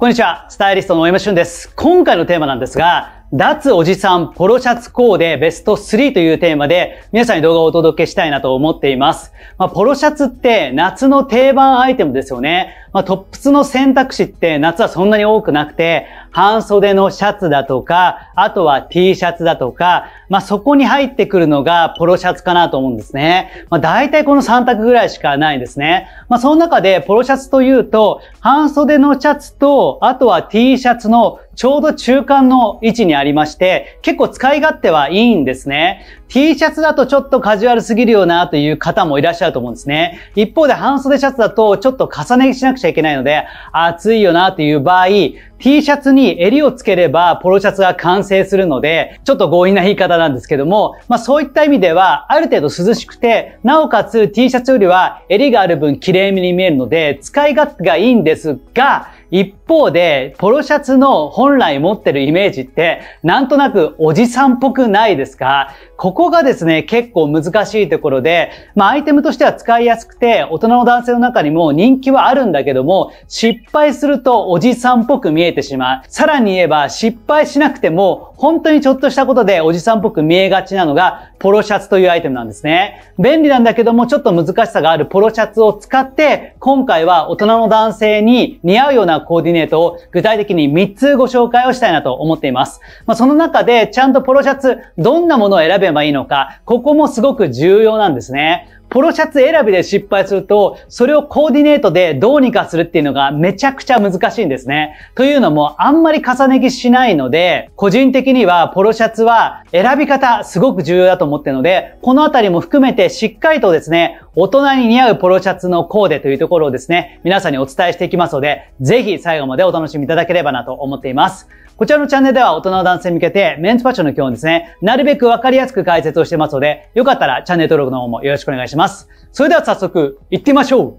こんにちは。スタイリストの大山俊です。今回のテーマなんですが、脱おじさんポロシャツコーデベスト3というテーマで皆さんに動画をお届けしたいなと思っています。まあ、ポロシャツって夏の定番アイテムですよね。まあ、トップスの選択肢って夏はそんなに多くなくて、半袖のシャツだとか、あとは T シャツだとか、まあ、そこに入ってくるのがポロシャツかなと思うんですね。まあ、大体この3択ぐらいしかないんですね。まあ、その中でポロシャツというと、半袖のシャツと、あとは T シャツのちょうど中間の位置にありまして、結構使い勝手はいいんですね。T シャツだとちょっとカジュアルすぎるよなという方もいらっしゃると思うんですね。一方で半袖シャツだとちょっと重ね着しなくちゃいけないので、暑いよなという場合、T シャツに襟をつければポロシャツが完成するので、ちょっと強引な言い方なんですけども、まあそういった意味では、ある程度涼しくて、なおかつ T シャツよりは襟がある分綺麗に見えるので、使い勝手がいいんですが、一方で、ポロシャツの本来持ってるイメージって、なんとなくおじさんっぽくないですかここがですね、結構難しいところで、まあアイテムとしては使いやすくて、大人の男性の中にも人気はあるんだけども、失敗するとおじさんっぽく見えてしまう。さらに言えば、失敗しなくても、本当にちょっとしたことでおじさんっぽく見えがちなのが、ポロシャツというアイテムなんですね。便利なんだけども、ちょっと難しさがあるポロシャツを使って、今回は大人の男性に似合うようなコーディネートネートを具体的に3つご紹介をしたいなと思っています。まあ、その中でちゃんとポロシャツ、どんなものを選べばいいのか、ここもすごく重要なんですね。ポロシャツ選びで失敗すると、それをコーディネートでどうにかするっていうのがめちゃくちゃ難しいんですね。というのも、あんまり重ね着しないので、個人的にはポロシャツは選び方すごく重要だと思ってるので、このあたりも含めてしっかりとですね、大人に似合うポロシャツのコーデというところをですね、皆さんにお伝えしていきますので、ぜひ最後までお楽しみいただければなと思っています。こちらのチャンネルでは大人の男性に向けてメンツパッションの基本ですね、なるべくわかりやすく解説をしてますので、よかったらチャンネル登録の方もよろしくお願いします。それでは早速、行ってみましょう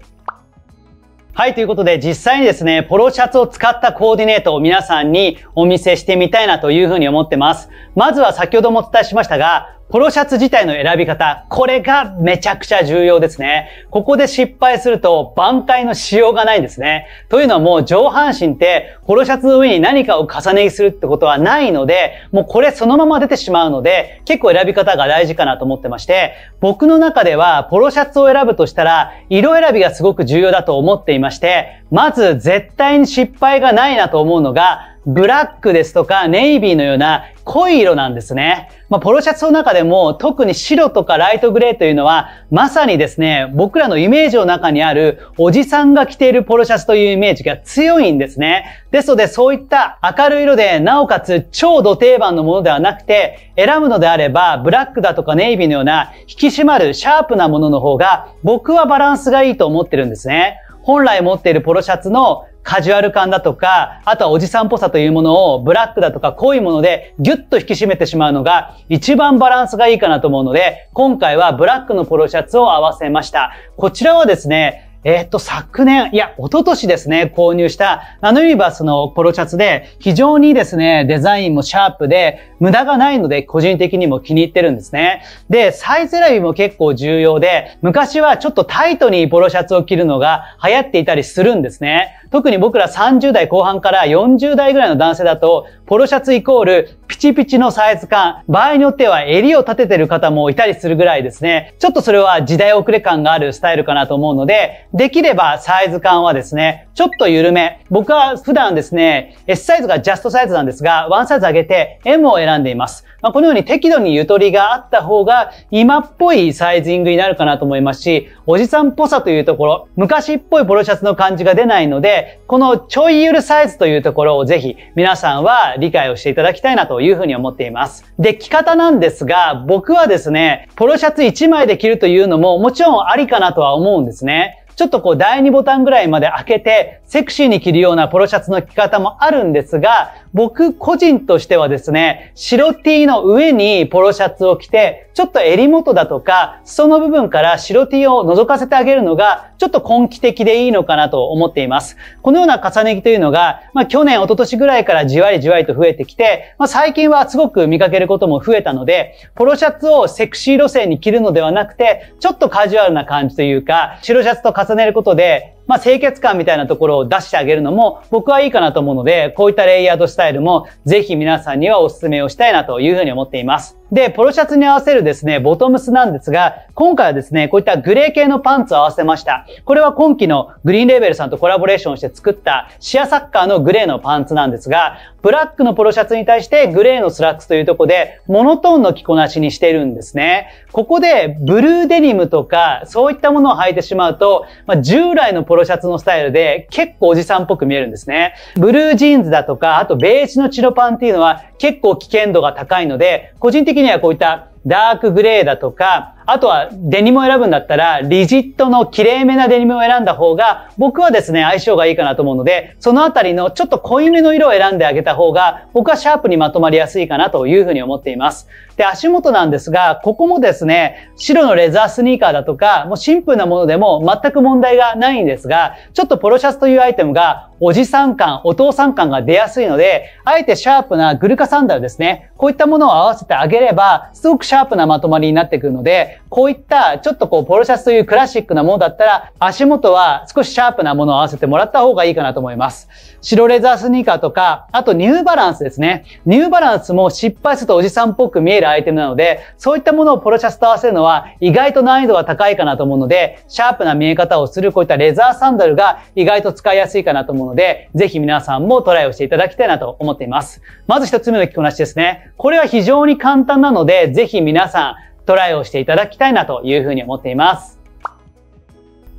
はい、ということで実際にですね、ポロシャツを使ったコーディネートを皆さんにお見せしてみたいなというふうに思ってます。まずは先ほどもお伝えしましたが、ポロシャツ自体の選び方、これがめちゃくちゃ重要ですね。ここで失敗すると挽回のしようがないんですね。というのはもう上半身ってポロシャツの上に何かを重ね着するってことはないので、もうこれそのまま出てしまうので、結構選び方が大事かなと思ってまして、僕の中ではポロシャツを選ぶとしたら、色選びがすごく重要だと思っていまして、まず絶対に失敗がないなと思うのが、ブラックですとかネイビーのような濃い色なんですね。まあ、ポロシャツの中でも特に白とかライトグレーというのはまさにですね、僕らのイメージの中にあるおじさんが着ているポロシャツというイメージが強いんですね。ですのでそういった明るい色でなおかつ超ド定番のものではなくて選ぶのであればブラックだとかネイビーのような引き締まるシャープなものの方が僕はバランスがいいと思ってるんですね。本来持っているポロシャツのカジュアル感だとか、あとはおじさんっぽさというものをブラックだとか濃いものでギュッと引き締めてしまうのが一番バランスがいいかなと思うので、今回はブラックのポロシャツを合わせました。こちらはですね、えっ、と、昨年、いや、一昨年ですね、購入したナノユニバースのポロシャツで、非常にですね、デザインもシャープで、無駄がないので、個人的にも気に入ってるんですね。で、サイズ選びも結構重要で、昔はちょっとタイトにポロシャツを着るのが流行っていたりするんですね。特に僕ら30代後半から40代ぐらいの男性だと、ポロシャツイコールピチピチのサイズ感、場合によっては襟を立ててる方もいたりするぐらいですね、ちょっとそれは時代遅れ感があるスタイルかなと思うので、できればサイズ感はですね、ちょっと緩め。僕は普段ですね、S サイズがジャストサイズなんですが、ワンサイズ上げて M を選んでいます。まあ、このように適度にゆとりがあった方が今っぽいサイズングになるかなと思いますし、おじさんっぽさというところ、昔っぽいポロシャツの感じが出ないので、このちょいゆるサイズというところをぜひ皆さんは理解をしていただきたいなというふうに思っています。で、着方なんですが、僕はですね、ポロシャツ1枚で着るというのももちろんありかなとは思うんですね。ちょっとこう第2ボタンぐらいまで開けて、セクシーに着るようなポロシャツの着方もあるんですが、僕個人としてはですね、白 T の上にポロシャツを着て、ちょっと襟元だとか、裾の部分から白 T を覗かせてあげるのが、ちょっと根気的でいいのかなと思っています。このような重ね着というのが、まあ去年、一昨年ぐらいからじわりじわりと増えてきて、まあ最近はすごく見かけることも増えたので、ポロシャツをセクシー路線に着るのではなくて、ちょっとカジュアルな感じというか、白シャツと重重ねることで、まあ、清潔感みたいなところを出してあげるのも僕はいいかなと思うので、こういったレイヤードスタイルもぜひ皆さんにはお勧めをしたいなというふうに思っています。で、ポロシャツに合わせるですね、ボトムスなんですが、今回はですね、こういったグレー系のパンツを合わせました。これは今季のグリーンレーベルさんとコラボレーションして作ったシアサッカーのグレーのパンツなんですが、ブラックのポロシャツに対してグレーのスラックスというとこで、モノトーンの着こなしにしてるんですね。ここでブルーデニムとか、そういったものを履いてしまうと、まあ、従来のポロロシャツのスタイルで結構おじさんっぽく見えるんですね。ブルージーンズだとか、あとベージュのチロパンっていうのは結構危険度が高いので、個人的にはこういったダークグレーだとか、あとはデニムを選ぶんだったら、リジットの綺麗めなデニムを選んだ方が、僕はですね、相性がいいかなと思うので、そのあたりのちょっと濃いめの色を選んであげた方が、僕はシャープにまとまりやすいかなというふうに思っています。で、足元なんですが、ここもですね、白のレザースニーカーだとか、もうシンプルなものでも全く問題がないんですが、ちょっとポロシャツというアイテムが、おじさん感、お父さん感が出やすいので、あえてシャープなグルカサンダルですね、こういったものを合わせてあげれば、すごくシャープなまとまりになってくるので、こういったちょっとこうポロシャツというクラシックなものだったら、足元は少しシャープなものを合わせてもらった方がいいかなと思います。白レザースニーカーとか、あとニューバランスですね。ニューバランスも失敗するとおじさんっぽく見えるアイテムなので、そういったものをポロシャツと合わせるのは意外と難易度が高いかなと思うので、シャープな見え方をするこういったレザーサンダルが意外と使いやすいかなと思うので、ぜひ皆さんもトライをしていただきたいなと思っています。まず一つ目の着こなしですね。これは非常に簡単なので、ぜひ皆さん、トライをしていただきたいなというふうに思っています。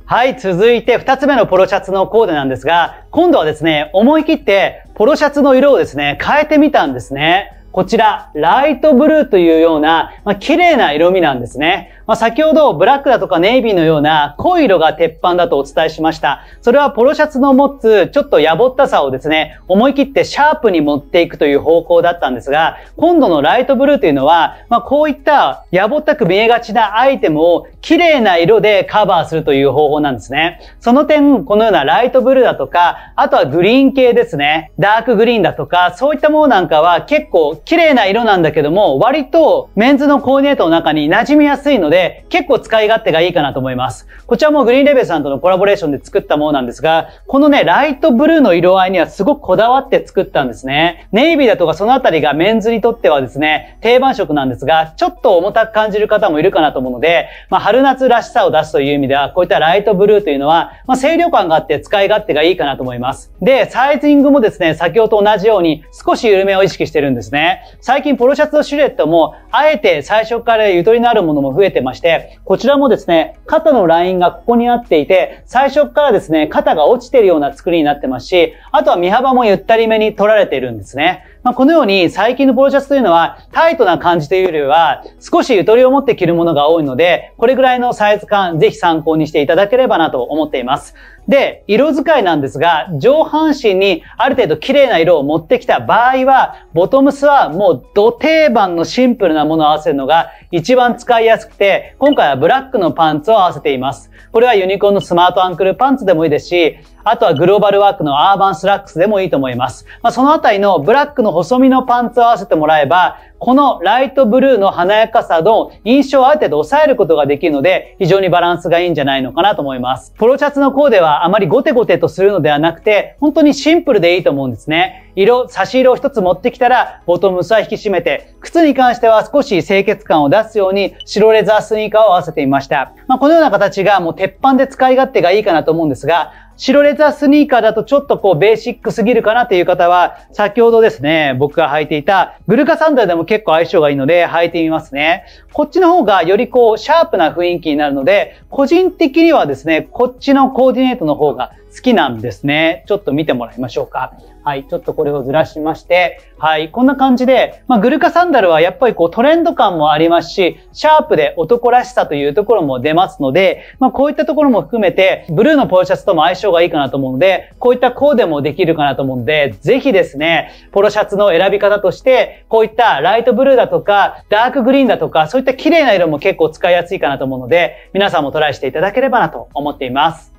はい、続いて2つ目のポロシャツのコーデなんですが、今度はですね、思い切ってポロシャツの色をですね、変えてみたんですね。こちら、ライトブルーというような、まあ、綺麗な色味なんですね。まあ、先ほど、ブラックだとかネイビーのような濃い色が鉄板だとお伝えしました。それはポロシャツの持つ、ちょっとやぼったさをですね、思い切ってシャープに持っていくという方向だったんですが、今度のライトブルーというのは、まあ、こういったやぼったく見えがちなアイテムを綺麗な色でカバーするという方法なんですね。その点、このようなライトブルーだとか、あとはグリーン系ですね。ダークグリーンだとか、そういったものなんかは結構綺麗な色なんだけども、割とメンズのコーディネートの中に馴染みやすいので、結構使い勝手がいいかなと思います。こちらもグリーンレベルさんとのコラボレーションで作ったものなんですが、このね、ライトブルーの色合いにはすごくこだわって作ったんですね。ネイビーだとかそのあたりがメンズにとってはですね、定番色なんですが、ちょっと重たく感じる方もいるかなと思うので、まあ、春夏らしさを出すという意味では、こういったライトブルーというのは、まあ、清涼感があって使い勝手がいいかなと思います。で、サイズイングもですね、先ほどと同じように少し緩めを意識してるんですね。最近ポロシャツのシルエットも、あえて最初からゆとりのあるものも増えてまして、こちらもですね、肩のラインがここにあっていて、最初からですね、肩が落ちてるような作りになってますし、あとは身幅もゆったりめに取られているんですね。まあ、このように最近のポロシャツというのはタイトな感じというよりは少しゆとりを持って着るものが多いので、これぐらいのサイズ感ぜひ参考にしていただければなと思っています。で、色使いなんですが、上半身にある程度綺麗な色を持ってきた場合は、ボトムスはもう土定番のシンプルなものを合わせるのが一番使いやすくて、今回はブラックのパンツを合わせています。これはユニコーンのスマートアンクルパンツでもいいですし、あとはグローバルワークのアーバンスラックスでもいいと思います。まあ、そのあたりのブラックの細身のパンツを合わせてもらえば、このライトブルーの華やかさの印象をある程度抑えることができるので、非常にバランスがいいんじゃないのかなと思います。ポロシャツのコーデはあまりゴテゴテとするのではなくて、本当にシンプルでいいと思うんですね。色、差し色を一つ持ってきたら、ボトムスは引き締めて、靴に関しては少し清潔感を出すように、白レザースニーカーを合わせてみました。まあ、このような形がもう鉄板で使い勝手がいいかなと思うんですが、白レザースニーカーだとちょっとこうベーシックすぎるかなという方は、先ほどですね、僕が履いていたグルカサンダルでも結構相性がいいので履いてみますね。こっちの方がよりこう、シャープな雰囲気になるので、個人的にはですね、こっちのコーディネートの方が好きなんですね。ちょっと見てもらいましょうか。はい、ちょっとこれをずらしまして、はい、こんな感じで、まあ、グルカサンダルはやっぱりこうトレンド感もありますし、シャープで男らしさというところも出ますので、まあ、こういったところも含めて、ブルーのポロシャツとも相性がいいかなと思うので、こういったコーデもできるかなと思うんで、ぜひですね、ポロシャツの選び方として、こういったライトブルーだとか、ダークグリーンだとか、そういった綺麗な色も結構使いやすいかなと思うので、皆さんもトライしていただければなと思っています。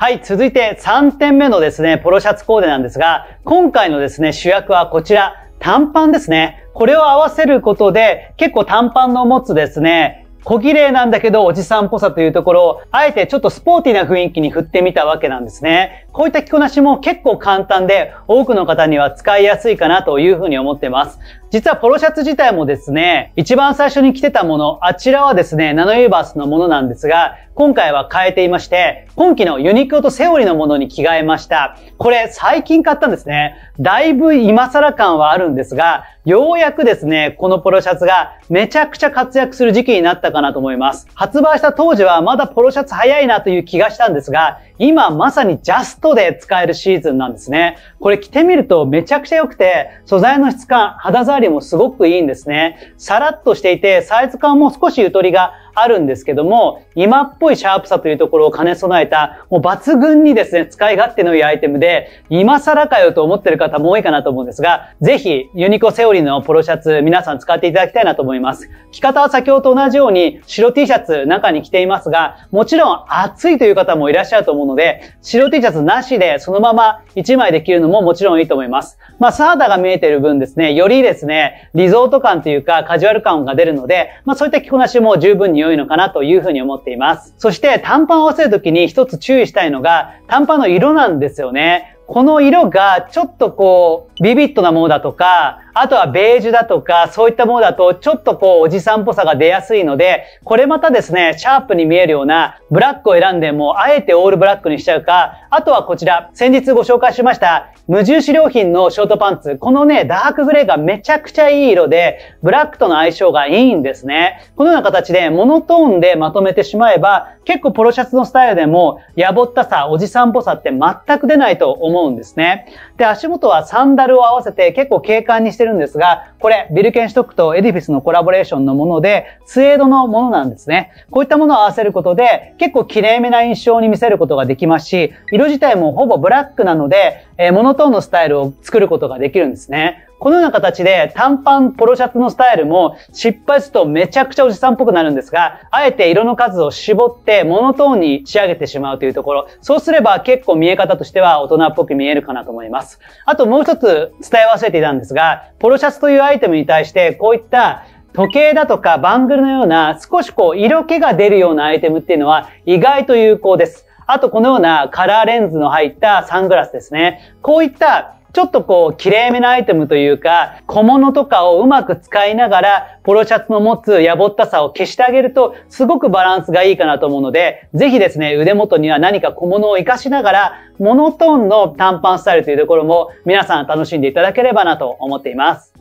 はい、続いて3点目のですね、ポロシャツコーデなんですが、今回のですね、主役はこちら、短パンですね。これを合わせることで、結構短パンの持つですね、小綺麗なんだけどおじさんっぽさというところを、あえてちょっとスポーティーな雰囲気に振ってみたわけなんですね。こういった着こなしも結構簡単で、多くの方には使いやすいかなというふうに思ってます。実はポロシャツ自体もですね、一番最初に着てたもの、あちらはですね、ナノユーバースのものなんですが、今回は変えていまして、今季のユニクロとセオリーのものに着替えました。これ最近買ったんですね。だいぶ今更感はあるんですが、ようやくですね、このポロシャツがめちゃくちゃ活躍する時期になったかなと思います。発売した当時はまだポロシャツ早いなという気がしたんですが、今まさにジャストで使えるシーズンなんですね。これ着てみるとめちゃくちゃ良くて、素材の質感、肌触りりもすごくいいんですね。さらっとしていて、サイズ感も少しゆとりがあるんですけども、今っぽいシャープさというところを兼ね備えた、もう抜群にですね、使い勝手のいいアイテムで、今更かよと思ってる方も多いかなと思うんですが、ぜひ、ユニコセオリーのポロシャツ、皆さん使っていただきたいなと思います。着方は先ほどと同じように、白 T シャツ中に着ていますが、もちろん暑いという方もいらっしゃると思うので、白 T シャツなしで、そのまま1枚で着るのももちろんいいと思います。まあ、サーダが見えてる分ですね、よりですね、リゾート感というか、カジュアル感が出るので、まあ、そういった着こなしも十分に良良いのかなというふうに思っています。そして短パンを合わせるときに一つ注意したいのが、短パンの色なんですよね。この色がちょっとこう、ビビットなものだとか、あとはベージュだとか、そういったものだと、ちょっとこう、おじさんっぽさが出やすいので、これまたですね、シャープに見えるような、ブラックを選んでも、あえてオールブラックにしちゃうか、あとはこちら、先日ご紹介しました、無印良品のショートパンツ。このね、ダークグレーがめちゃくちゃいい色で、ブラックとの相性がいいんですね。このような形で、モノトーンでまとめてしまえば、結構ポロシャツのスタイルでも、やぼったさ、おじさんっぽさって全く出ないと思思うんですね。で、足元はサンダルを合わせて結構軽快にしてるんですが、これ、ビルケンシュトックとエディフィスのコラボレーションのもので、スエードのものなんですね。こういったものを合わせることで、結構綺麗めな印象に見せることができますし、色自体もほぼブラックなので、えー、モノトーンのスタイルを作ることができるんですね。このような形で短パンポロシャツのスタイルも失敗するとめちゃくちゃおじさんっぽくなるんですが、あえて色の数を絞ってモノトーンに仕上げてしまうというところ、そうすれば結構見え方としては大人っぽく見えるかなと思います。あともう一つ伝え忘れていたんですが、ポロシャツというアイテムに対してこういった時計だとかバングルのような少しこう色気が出るようなアイテムっていうのは意外と有効です。あとこのようなカラーレンズの入ったサングラスですね。こういったちょっとこう、綺麗めなアイテムというか、小物とかをうまく使いながら、ポロシャツの持つやぼったさを消してあげると、すごくバランスがいいかなと思うので、ぜひですね、腕元には何か小物を活かしながら、モノトーンの短パンスタイルというところも、皆さん楽しんでいただければなと思っています。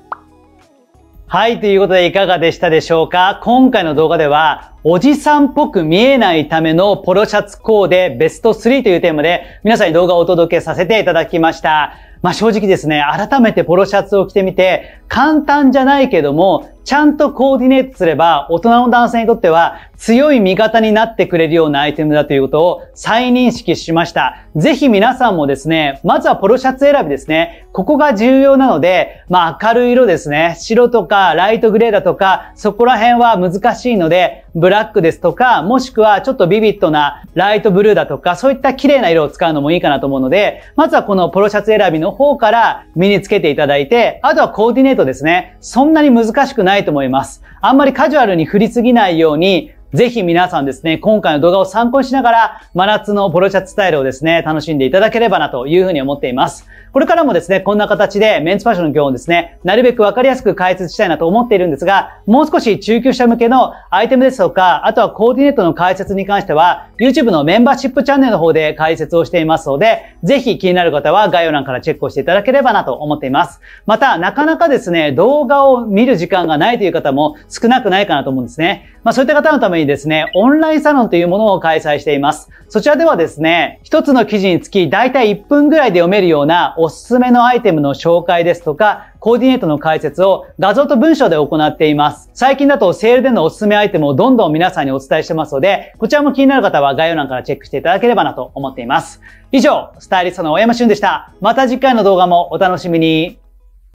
はい、ということでいかがでしたでしょうか今回の動画では、おじさんっぽく見えないためのポロシャツコーデベスト3というテーマで皆さんに動画をお届けさせていただきました。まあ、正直ですね、改めてポロシャツを着てみて、簡単じゃないけども、ちゃんとコーディネートすれば、大人の男性にとっては強い味方になってくれるようなアイテムだということを再認識しました。ぜひ皆さんもですね、まずはポロシャツ選びですね。ここが重要なので、まあ明るい色ですね。白とかライトグレーだとか、そこら辺は難しいので、ブラックですとか、もしくはちょっとビビットなライトブルーだとか、そういった綺麗な色を使うのもいいかなと思うので、まずはこのポロシャツ選びの方から身につけていただいて、あとはコーディネートですね。そんなに難しくないと思います。あんまりカジュアルに振りすぎないように、ぜひ皆さんですね、今回の動画を参考にしながら、真夏のポロシャツスタイルをですね、楽しんでいただければなというふうに思っています。これからもですね、こんな形でメンツファッションの業をですね、なるべくわかりやすく解説したいなと思っているんですが、もう少し中級者向けのアイテムですとか、あとはコーディネートの解説に関しては、YouTube のメンバーシップチャンネルの方で解説をしていますので、ぜひ気になる方は概要欄からチェックをしていただければなと思っています。また、なかなかですね、動画を見る時間がないという方も少なくないかなと思うんですね。まあそういった方のためにですね、オンラインサロンというものを開催しています。そちらではですね、一つの記事につき大体1分ぐらいで読めるようなおおすすめのアイテムの紹介ですとか、コーディネートの解説を画像と文章で行っています。最近だとセールでのおすすめアイテムをどんどん皆さんにお伝えしてますので、こちらも気になる方は概要欄からチェックしていただければなと思っています。以上、スタイリストの大山俊でした。また次回の動画もお楽しみに。